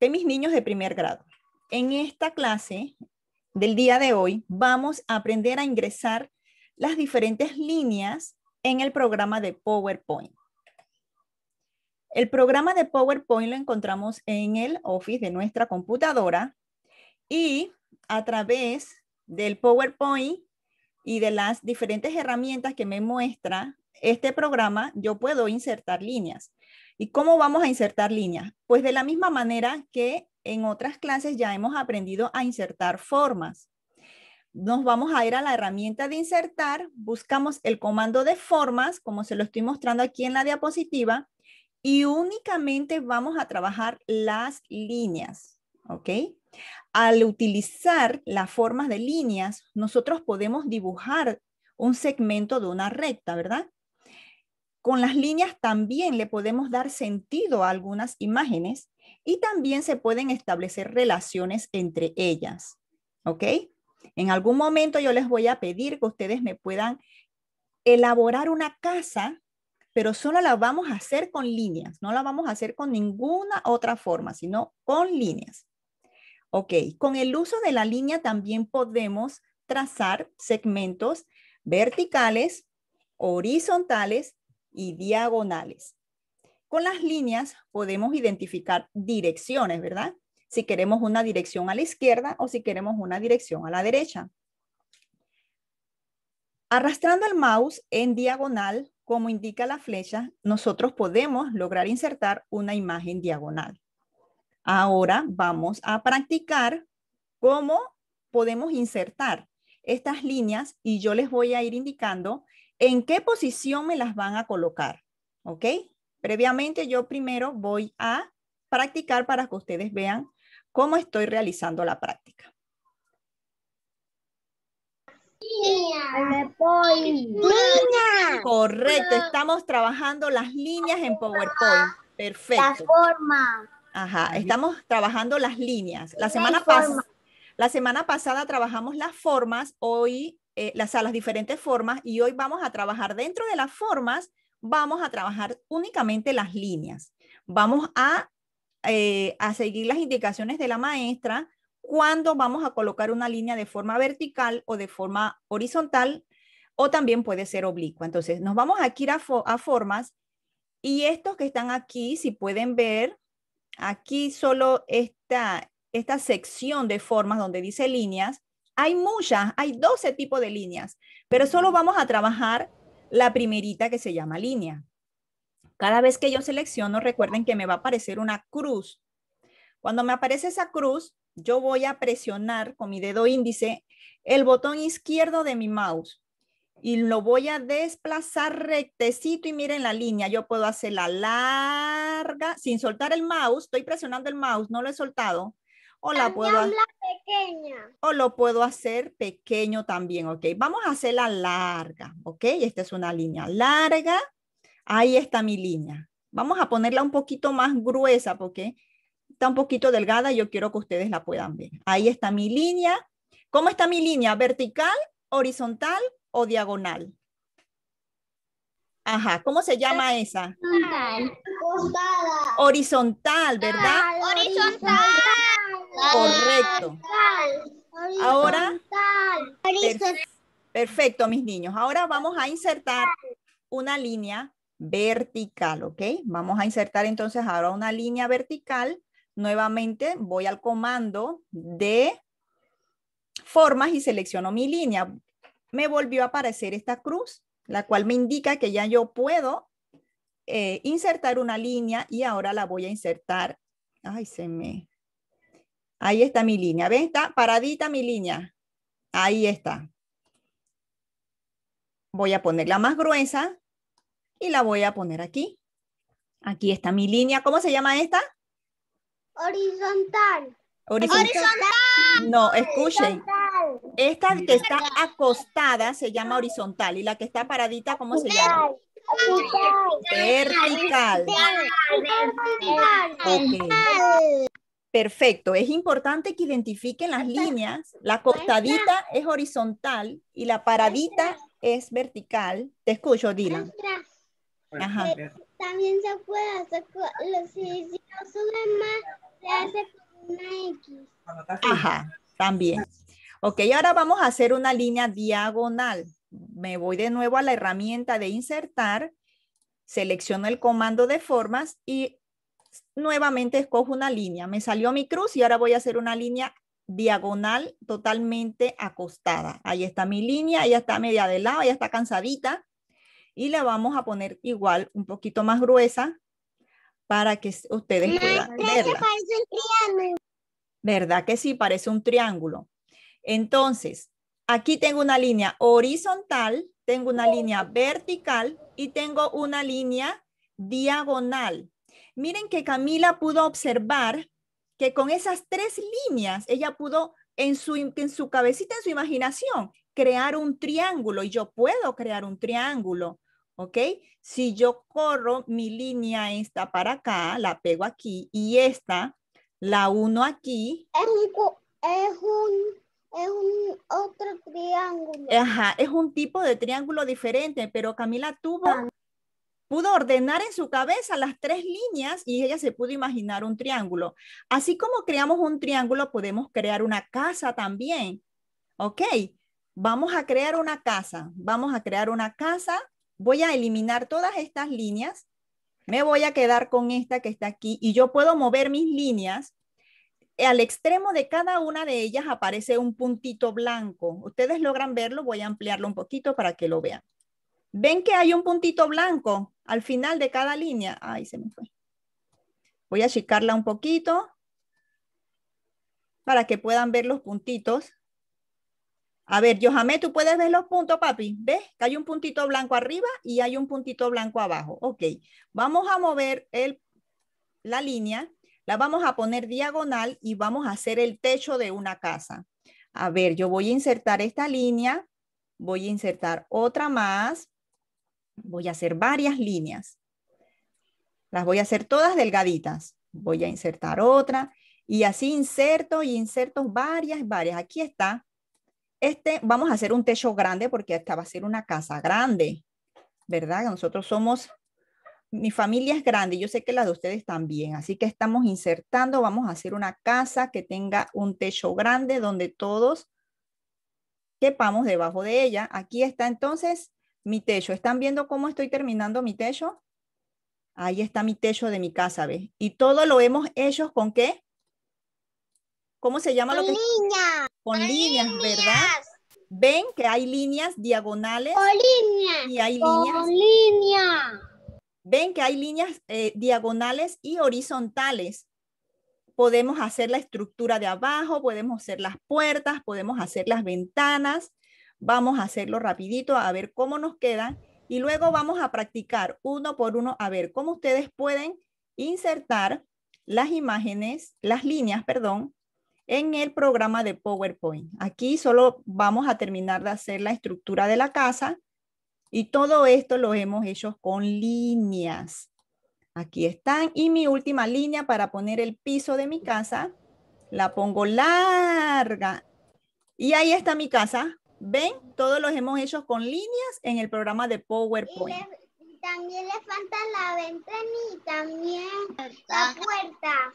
de mis niños de primer grado. En esta clase del día de hoy vamos a aprender a ingresar las diferentes líneas en el programa de PowerPoint. El programa de PowerPoint lo encontramos en el Office de nuestra computadora y a través del PowerPoint y de las diferentes herramientas que me muestra este programa, yo puedo insertar líneas. ¿Y cómo vamos a insertar líneas? Pues de la misma manera que en otras clases ya hemos aprendido a insertar formas. Nos vamos a ir a la herramienta de insertar, buscamos el comando de formas, como se lo estoy mostrando aquí en la diapositiva, y únicamente vamos a trabajar las líneas, ¿ok? Al utilizar las formas de líneas, nosotros podemos dibujar un segmento de una recta, ¿verdad? Con las líneas también le podemos dar sentido a algunas imágenes y también se pueden establecer relaciones entre ellas. ¿Ok? En algún momento yo les voy a pedir que ustedes me puedan elaborar una casa, pero solo la vamos a hacer con líneas, no la vamos a hacer con ninguna otra forma, sino con líneas. Ok, con el uso de la línea también podemos trazar segmentos verticales, horizontales y diagonales. Con las líneas podemos identificar direcciones, ¿verdad? Si queremos una dirección a la izquierda o si queremos una dirección a la derecha. Arrastrando el mouse en diagonal, como indica la flecha, nosotros podemos lograr insertar una imagen diagonal. Ahora vamos a practicar cómo podemos insertar estas líneas y yo les voy a ir indicando en qué posición me las van a colocar, ¿ok? Previamente yo primero voy a practicar para que ustedes vean cómo estoy realizando la práctica. Correcto, estamos trabajando las líneas en PowerPoint. Perfecto. Las formas. Ajá, estamos trabajando las líneas. La semana, la, semana pasada trabajamos las formas, hoy eh, las, a diferentes formas y hoy vamos a trabajar dentro de las formas, vamos a trabajar únicamente las líneas. Vamos a, eh, a seguir las indicaciones de la maestra cuando vamos a colocar una línea de forma vertical o de forma horizontal o también puede ser oblicua. Entonces, nos vamos aquí a, a formas y estos que están aquí, si pueden ver, aquí solo esta, esta sección de formas donde dice líneas, hay muchas, hay 12 tipos de líneas, pero solo vamos a trabajar la primerita que se llama línea. Cada vez que yo selecciono, recuerden que me va a aparecer una cruz. Cuando me aparece esa cruz, yo voy a presionar con mi dedo índice el botón izquierdo de mi mouse y lo voy a desplazar rectecito y miren la línea. Yo puedo hacerla larga sin soltar el mouse. Estoy presionando el mouse, no lo he soltado. O la puedo pequeña. O lo puedo hacer pequeño también, ¿ok? Vamos a hacerla larga, ¿ok? Esta es una línea larga. Ahí está mi línea. Vamos a ponerla un poquito más gruesa porque está un poquito delgada y yo quiero que ustedes la puedan ver. Ahí está mi línea. ¿Cómo está mi línea? ¿Vertical, horizontal o diagonal? Ajá, ¿cómo se llama esa? Horizontal. Horizontal, ¿verdad? Horizontal. Correcto. Ahora, perfecto, mis niños. Ahora vamos a insertar una línea vertical, ¿ok? Vamos a insertar entonces ahora una línea vertical. Nuevamente voy al comando de formas y selecciono mi línea. Me volvió a aparecer esta cruz, la cual me indica que ya yo puedo eh, insertar una línea y ahora la voy a insertar. Ay, se me Ahí está mi línea. ¿ves? Está paradita mi línea. Ahí está. Voy a poner la más gruesa y la voy a poner aquí. Aquí está mi línea. ¿Cómo se llama esta? Horizontal. Horizontal. No, escuchen. Esta que está acostada se llama horizontal y la que está paradita, ¿cómo se llama? Vertical. Vertical. vertical. Perfecto, es importante que identifiquen las líneas. La cortadita es horizontal y la paradita es vertical. Te escucho, Dina. Eh, también se puede hacer, si, no más, se hace con una X. Ajá, también. Ok, ahora vamos a hacer una línea diagonal. Me voy de nuevo a la herramienta de insertar, selecciono el comando de formas y nuevamente escojo una línea. Me salió mi cruz y ahora voy a hacer una línea diagonal totalmente acostada. Ahí está mi línea, ella está media de lado, Ya está cansadita. Y la vamos a poner igual, un poquito más gruesa, para que ustedes puedan un triángulo. ¿Verdad que sí? Parece un triángulo. Entonces, aquí tengo una línea horizontal, tengo una línea vertical y tengo una línea diagonal. Miren que Camila pudo observar que con esas tres líneas ella pudo en su, en su cabecita, en su imaginación, crear un triángulo y yo puedo crear un triángulo, ¿ok? Si yo corro mi línea esta para acá, la pego aquí y esta la uno aquí. es un otro triángulo. Ajá, es un tipo de triángulo diferente, pero Camila tuvo ah pudo ordenar en su cabeza las tres líneas y ella se pudo imaginar un triángulo. Así como creamos un triángulo, podemos crear una casa también. Ok, vamos a crear una casa, vamos a crear una casa, voy a eliminar todas estas líneas, me voy a quedar con esta que está aquí y yo puedo mover mis líneas. Al extremo de cada una de ellas aparece un puntito blanco. Ustedes logran verlo, voy a ampliarlo un poquito para que lo vean. ¿Ven que hay un puntito blanco al final de cada línea? Ay, se me fue. Voy a achicarla un poquito para que puedan ver los puntitos. A ver, Yohamé, ¿tú puedes ver los puntos, papi? ¿Ves? Que hay un puntito blanco arriba y hay un puntito blanco abajo. Ok, vamos a mover el, la línea, la vamos a poner diagonal y vamos a hacer el techo de una casa. A ver, yo voy a insertar esta línea, voy a insertar otra más, Voy a hacer varias líneas. Las voy a hacer todas delgaditas. Voy a insertar otra y así inserto y inserto varias, varias. Aquí está. Este, vamos a hacer un techo grande porque esta va a ser una casa grande, ¿verdad? Nosotros somos, mi familia es grande, yo sé que la de ustedes también, así que estamos insertando, vamos a hacer una casa que tenga un techo grande donde todos quepamos debajo de ella. Aquí está entonces mi techo. ¿Están viendo cómo estoy terminando mi techo? Ahí está mi techo de mi casa, ¿ves? Y todo lo hemos hecho con qué? ¿Cómo se llama con lo que? Líneas. Con líneas, líneas, ¿verdad? Ven que hay líneas diagonales. Con líneas. Y hay con líneas. Ven que hay líneas eh, diagonales y horizontales. Podemos hacer la estructura de abajo, podemos hacer las puertas, podemos hacer las ventanas Vamos a hacerlo rapidito a ver cómo nos queda y luego vamos a practicar uno por uno a ver cómo ustedes pueden insertar las imágenes, las líneas, perdón, en el programa de PowerPoint. Aquí solo vamos a terminar de hacer la estructura de la casa y todo esto lo hemos hecho con líneas. Aquí están. Y mi última línea para poner el piso de mi casa, la pongo larga. Y ahí está mi casa ¿Ven? Todos los hemos hecho con líneas en el programa de PowerPoint. también le falta la ventana y también la puerta.